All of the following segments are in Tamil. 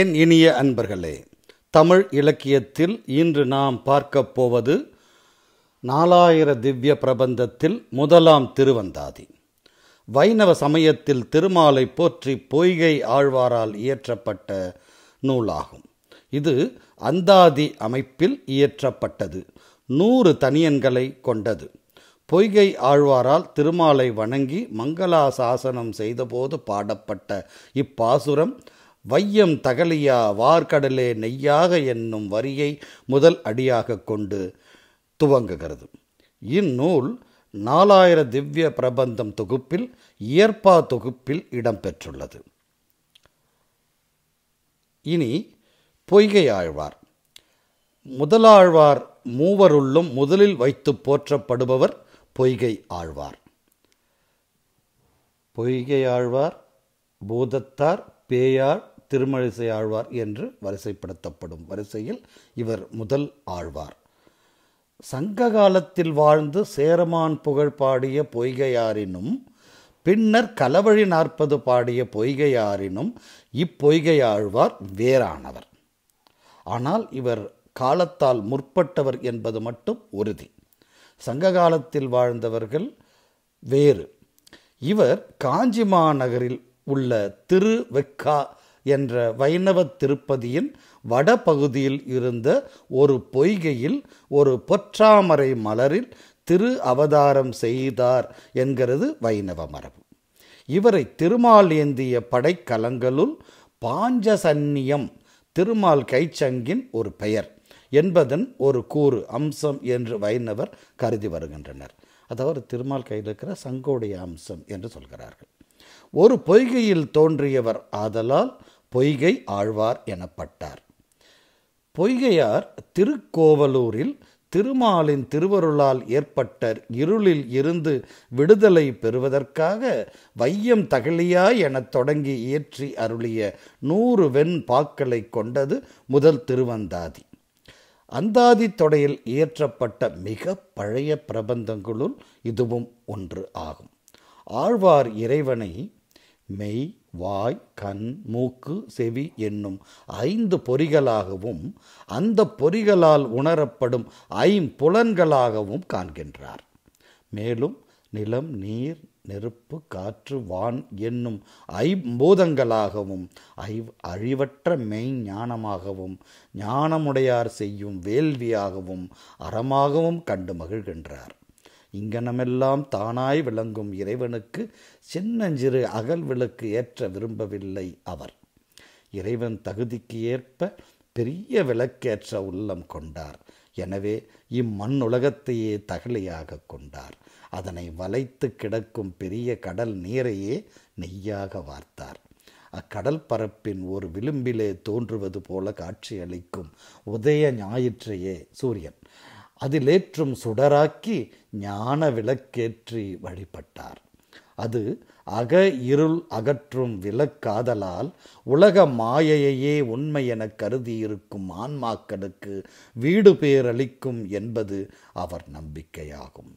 என் இனிய அன்பர்களே தமிழ் இலக்கியத்தில் இன்று நாம் பார்க்கப் போவது நாலாயிர திவ்ய பிரபந்தத்தில் முதலாம் திருவந்தாதி வைணவ சமயத்தில் திருமாலை போற்றி பொய்கை ஆழ்வாரால் இயற்றப்பட்ட நூலாகும் இது அந்தாதி அமைப்பில் இயற்றப்பட்டது நூறு தனியன்களை கொண்டது பொய்கை ஆழ்வாரால் திருமாலை வணங்கி மங்களா சாசனம் செய்தபோது பாடப்பட்ட இப்பாசுரம் வையம் தகலியா வார்கடலே நெய்யாக என்னும் வரியை முதல் அடியாக கொண்டு துவங்குகிறது இந்நூல் நாலாயிர திவ்ய பிரபந்தம் தொகுப்பில் இயற்பா தொகுப்பில் இடம்பெற்றுள்ளது இனி பொய்கை ஆழ்வார் முதலாழ்வார் மூவருள்ளும் முதலில் வைத்து போற்றப்படுபவர் பொய்கை ஆழ்வார் பொய்கை ஆழ்வார் பூதத்தார் பேயார் திருமழிசை ஆழ்வார் என்று வரிசைப்படுத்தப்படும் வரிசையில் இவர் முதல் ஆழ்வார் சங்க காலத்தில் வாழ்ந்து சேரமான் புகழ் பாடிய பொய்கையாரினும் பின்னர் கலவழி நாற்பது பாடிய பொய்கையாரினும் இப்பொய்கையாழ்வார் வேறானவர் ஆனால் இவர் காலத்தால் முற்பட்டவர் என்பது மட்டும் உறுதி சங்க காலத்தில் வாழ்ந்தவர்கள் வேறு இவர் காஞ்சி மாநகரில் உள்ள திரு வெக்கா என்ற வைணவ திருப்பதியின் வடபகுதியில் இருந்த ஒரு பொய்கையில் ஒரு பொற்றாமரை மலரில் திரு அவதாரம் செய்தார் என்கிறது வைணவ மரபு இவரை திருமால் ஏந்திய படைக்கலங்களுள் பாஞ்சசன்னியம் திருமால் கைச்சங்கின் ஒரு பெயர் என்பதன் ஒரு கூறு அம்சம் என்று வைணவர் கருதி வருகின்றனர் அதாவது திருமால் கையில் இருக்கிற சங்கோடைய அம்சம் என்று சொல்கிறார்கள் ஒரு பொய்கையில் தோன்றியவர் ஆதலால் பொய்கை ஆழ்வார் எனப்பட்டார் பொய்கையார் திருக்கோவலூரில் திருமாலின் திருவருளால் ஏற்பட்ட இருளில் இருந்து விடுதலை பெறுவதற்காக வையம் தகலியாய் எனத் தொடங்கி இயற்றி அருளிய நூறு வெண் பாக்களை கொண்டது முதல் திருவந்தாதி அந்தாதி தொடையில் இயற்றப்பட்ட மிக பழைய பிரபந்தங்களுள் இதுவும் ஒன்று ஆகும் ஆழ்வார் இறைவனை மெய் வாய் கண் மூக்கு செவி என்னும் ஐந்து பொறிகளாகவும் அந்த பொறிகளால் உணரப்படும் ஐம்புலன்களாகவும் காண்கின்றார் மேலும் நிலம் நீர் நெருப்பு காற்று வான் என்னும் ஐம்பூதங்களாகவும் ஐ அழிவற்ற மெய்ஞானமாகவும் ஞானமுடையார் செய்யும் வேள்வியாகவும் அறமாகவும் கண்டு மகிழ்கின்றார் இங்கனமெல்லாம் தானாய் விளங்கும் இறைவனுக்கு சின்னஞ்சிறு அகல் விளக்கு ஏற்ற விரும்பவில்லை அவர் இறைவன் தகுதிக்கு ஏற்ப பெரிய விளக்கேற்ற உள்ளம் கொண்டார் எனவே இம்மண்ணுலகத்தையே தகலையாக கொண்டார் அதனை வளைத்து கிடக்கும் பெரிய கடல் நீரையே நெய்யாக வார்த்தார் அக்கடல் பரப்பின் ஒரு விளிம்பிலே தோன்றுவது போல காட்சியளிக்கும் உதய ஞாயிற்றையே சூரியன் அதிலேற்றும் சுடராக்கி ஞான விளக்கேற்றி வழிபட்டார் அது அக இருள் அகற்றும் விளக்காதலால் உலக மாயையே உண்மை எனக் கருதி இருக்கும் ஆன்மாக்களுக்கு வீடு பேரளிக்கும் என்பது அவர் நம்பிக்கையாகும்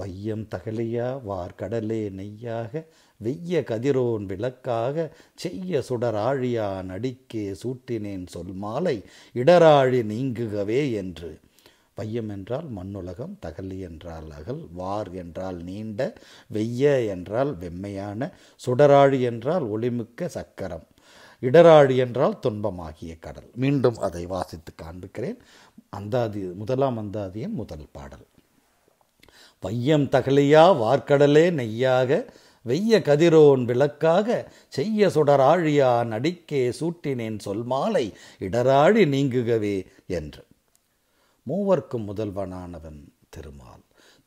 வையம் தகலியா வார்கடலே நெய்யாக வெய்ய கதிரோன் விளக்காக செய்ய சுடராழியா நடிக்கே சூட்டினேன் சொல் மாலை இடராழி நீங்குகவே என்று பையம் என்றால் மண்ணுலகம் தகலி என்றால் அகல் வார் என்றால் நீண்ட வெய்ய என்றால் வெம்மையான சுடராழி என்றால் ஒளிமிக்க சக்கரம் இடராழி என்றால் துன்பமாகிய கடல் மீண்டும் அதை வாசித்து காண்பிக்கிறேன் அந்தாதி முதலாம் அந்தாதியின் முதல் பாடல் பையம் தகலியா வார்க்கடலே நெய்யாக வெய்ய கதிரோன் விளக்காக செய்ய சுடராழியா நடிக்கே சூட்டினேன் சொல்மாலை இடராழி நீங்குகவே என்று மூவர்க்கும் முதல்வனானவன் திருமால்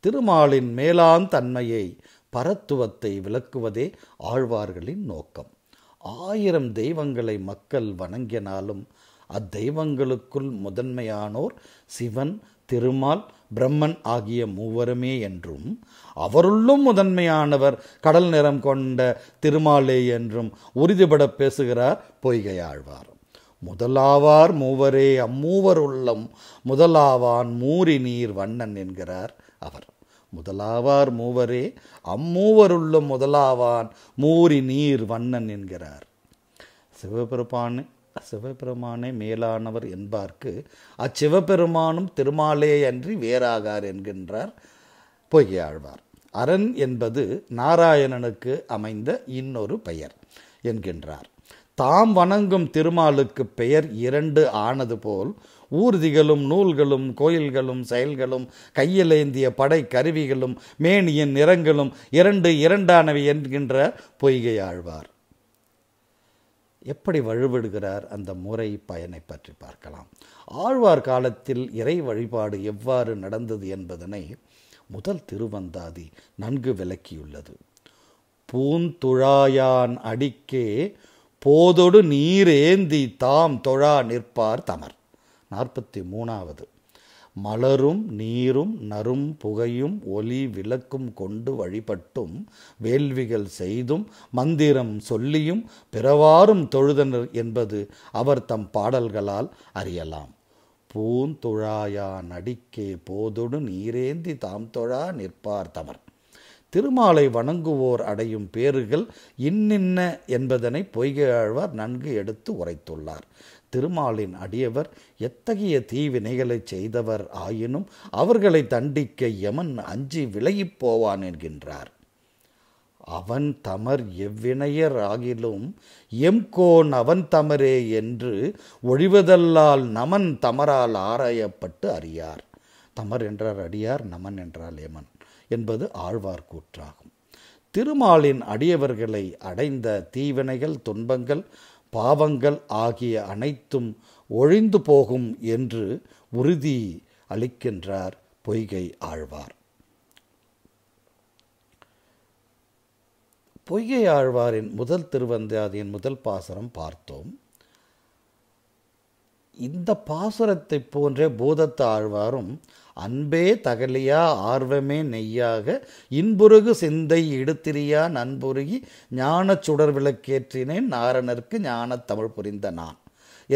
திருமாலின் மேலான் தன்மையை பரத்துவத்தை விளக்குவதே ஆழ்வார்களின் நோக்கம் ஆயிரம் தெய்வங்களை மக்கள் வணங்கினாலும் அத்தெய்வங்களுக்குள் முதன்மையானோர் சிவன் திருமால் பிரம்மன் ஆகிய மூவருமே என்றும் அவருள்ளும் முதன்மையானவர் கடல் நிறம் கொண்ட திருமாலே என்றும் உறுதிபட பேசுகிறார் பொய்கையாழ்வார் முதலாவார் மூவரே அம்மூவர் உள்ளம் முதலாவான் மூரி நீர் வண்ணன் என்கிறார் அவர் முதலாவார் மூவரே அம்மூவருள்ளும் முதலாவான் மூரி நீர் வண்ணன் என்கிறார் சிவபெருமானே சிவபெருமானே மேலானவர் என்பார்க்கு அச்சிவபெருமானும் திருமாலே அன்றி வேறாகார் என்கின்றார் பொய்யாழ்வார் அரண் என்பது நாராயணனுக்கு அமைந்த இன்னொரு பெயர் என்கின்றார் தாம் வணங்கும் திருமாலுக்கு பெயர் இரண்டு ஆனது போல் ஊர்திகளும் நூல்களும் கோயில்களும் செயல்களும் கையிலேந்திய படை கருவிகளும் மேனியின் நிறங்களும் இரண்டு இரண்டானவை என்கின்ற பொய்கை ஆழ்வார் எப்படி வழிபடுகிறார் அந்த முறை பயனை பற்றி பார்க்கலாம் ஆழ்வார் காலத்தில் இறை வழிபாடு எவ்வாறு நடந்தது என்பதனை முதல் திருவந்தாதி நன்கு விளக்கியுள்ளது பூந்துழாயான் அடிக்கே போதொடு நீரேந்தி தாம் தொழா நிற்பார் தமர் நாற்பத்தி மூணாவது மலரும் நீரும் நரும் புகையும் ஒலி விளக்கும் கொண்டு வழிபட்டும் வேள்விகள் செய்தும் மந்திரம் சொல்லியும் பிறவாறும் தொழுதனர் என்பது அவர் தம் பாடல்களால் அறியலாம் பூந்துழாயா நடிக்கே போதொடு நீரேந்தி தாம் தொழா நிற்பார் தமர் திருமாலை வணங்குவோர் அடையும் பேறுகள் இன்னின்ன என்பதனை பொய்கையாழ்வார் நன்கு எடுத்து உரைத்துள்ளார் திருமாலின் அடியவர் எத்தகைய தீவினைகளை செய்தவர் ஆயினும் அவர்களை தண்டிக்க யமன் அஞ்சி விலகிப் போவான் என்கின்றார் அவன் தமர் எவ்வினையர் ஆகிலும் எம்கோன் அவன் தமரே என்று ஒழிவதல்லால் நமன் தமரால் ஆராயப்பட்டு அறியார் தமர் என்றார் அடியார் நமன் என்றால் ஏமன் என்பது ஆழ்வார் கூற்றாகும் திருமாலின் அடியவர்களை அடைந்த தீவினைகள் துன்பங்கள் பாவங்கள் ஆகிய அனைத்தும் ஒழிந்து போகும் என்று உறுதி அளிக்கின்றார் பொய்கை ஆழ்வார் பொய்கை ஆழ்வாரின் முதல் திருவந்தாதியின் முதல் பாசுரம் பார்த்தோம் இந்த பாசுரத்தை போன்றே பூதத்த ஆழ்வாரும் அன்பே தகலியா ஆர்வமே நெய்யாக இன்புருகு சிந்தை இடுத்திரியா நண்புருகி ஞான சுடர் விளக்கேற்றினேன் நாரணர்க்கு ஞான தமிழ் புரிந்த நான்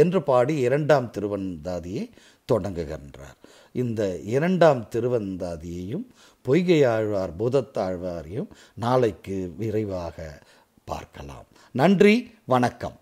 என்று பாடி இரண்டாம் திருவந்தாதியை தொடங்குகின்றார் இந்த இரண்டாம் திருவந்தாதியையும் பொய்கையாழ்வார் பூதத்தாழ்வாரையும் நாளைக்கு விரைவாக பார்க்கலாம் நன்றி வணக்கம்